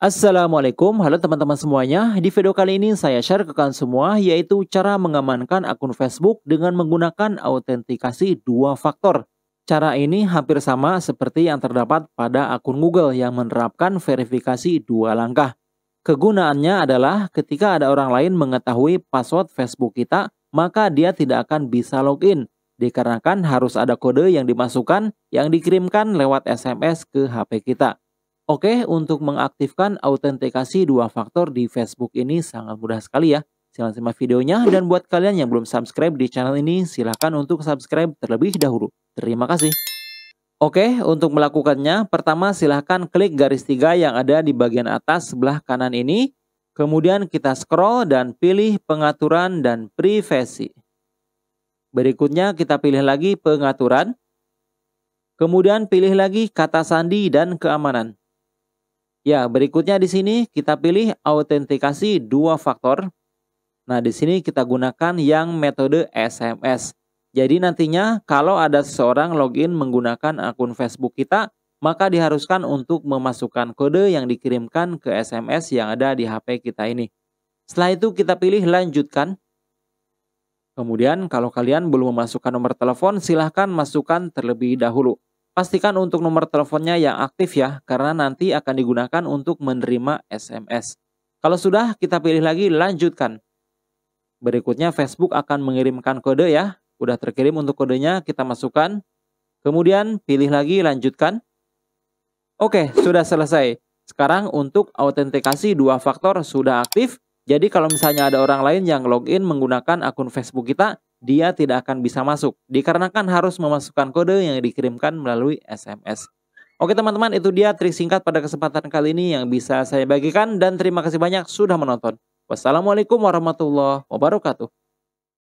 Assalamualaikum, halo teman-teman semuanya. Di video kali ini saya share ke kalian semua yaitu cara mengamankan akun Facebook dengan menggunakan autentikasi dua faktor. Cara ini hampir sama seperti yang terdapat pada akun Google yang menerapkan verifikasi dua langkah. Kegunaannya adalah ketika ada orang lain mengetahui password Facebook kita, maka dia tidak akan bisa login dikarenakan harus ada kode yang dimasukkan yang dikirimkan lewat SMS ke HP kita. Oke, untuk mengaktifkan autentikasi dua faktor di Facebook ini sangat mudah sekali ya. Silahkan simak videonya dan buat kalian yang belum subscribe di channel ini silahkan untuk subscribe terlebih dahulu. Terima kasih. Oke, untuk melakukannya pertama silahkan klik garis tiga yang ada di bagian atas sebelah kanan ini. Kemudian kita scroll dan pilih pengaturan dan privasi. Berikutnya kita pilih lagi pengaturan. Kemudian pilih lagi kata sandi dan keamanan. Ya, berikutnya di sini kita pilih autentikasi dua faktor. Nah, di sini kita gunakan yang metode SMS. Jadi nantinya kalau ada seseorang login menggunakan akun Facebook kita, maka diharuskan untuk memasukkan kode yang dikirimkan ke SMS yang ada di HP kita ini. Setelah itu kita pilih lanjutkan. Kemudian kalau kalian belum memasukkan nomor telepon, silahkan masukkan terlebih dahulu. Pastikan untuk nomor teleponnya yang aktif ya, karena nanti akan digunakan untuk menerima SMS. Kalau sudah, kita pilih lagi lanjutkan. Berikutnya Facebook akan mengirimkan kode ya. Udah terkirim untuk kodenya, kita masukkan. Kemudian pilih lagi lanjutkan. Oke, sudah selesai. Sekarang untuk autentikasi dua faktor sudah aktif. Jadi kalau misalnya ada orang lain yang login menggunakan akun Facebook kita, dia tidak akan bisa masuk dikarenakan harus memasukkan kode yang dikirimkan melalui SMS. Oke teman-teman, itu dia trik singkat pada kesempatan kali ini yang bisa saya bagikan dan terima kasih banyak sudah menonton. Wassalamualaikum warahmatullahi wabarakatuh.